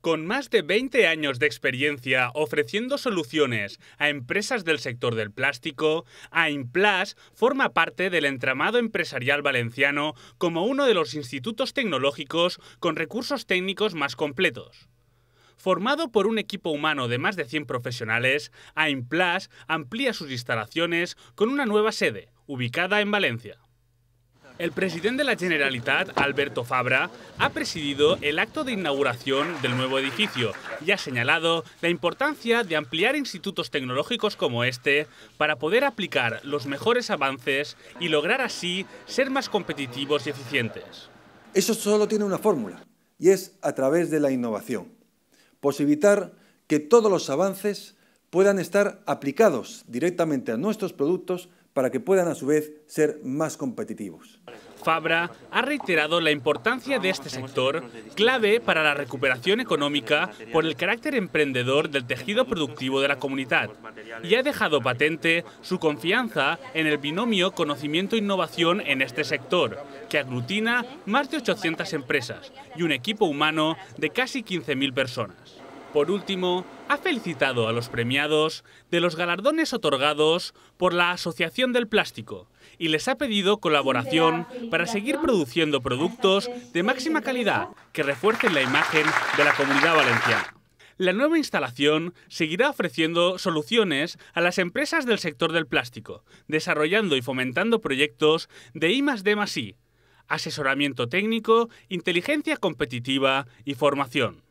Con más de 20 años de experiencia ofreciendo soluciones a empresas del sector del plástico, AIMPLAS forma parte del entramado empresarial valenciano como uno de los institutos tecnológicos con recursos técnicos más completos. Formado por un equipo humano de más de 100 profesionales, AIMPLAS amplía sus instalaciones con una nueva sede, ubicada en Valencia. El presidente de la Generalitat, Alberto Fabra, ha presidido el acto de inauguración del nuevo edificio y ha señalado la importancia de ampliar institutos tecnológicos como este para poder aplicar los mejores avances y lograr así ser más competitivos y eficientes. Eso solo tiene una fórmula y es a través de la innovación. Posibilitar que todos los avances puedan estar aplicados directamente a nuestros productos para que puedan a su vez ser más competitivos. Fabra ha reiterado la importancia de este sector, clave para la recuperación económica por el carácter emprendedor del tejido productivo de la comunidad, y ha dejado patente su confianza en el binomio conocimiento-innovación en este sector, que aglutina más de 800 empresas y un equipo humano de casi 15.000 personas. Por último, ha felicitado a los premiados de los galardones otorgados por la Asociación del Plástico y les ha pedido colaboración para seguir produciendo productos de máxima calidad que refuercen la imagen de la comunidad valenciana. La nueva instalación seguirá ofreciendo soluciones a las empresas del sector del plástico, desarrollando y fomentando proyectos de I, +D +I asesoramiento técnico, inteligencia competitiva y formación.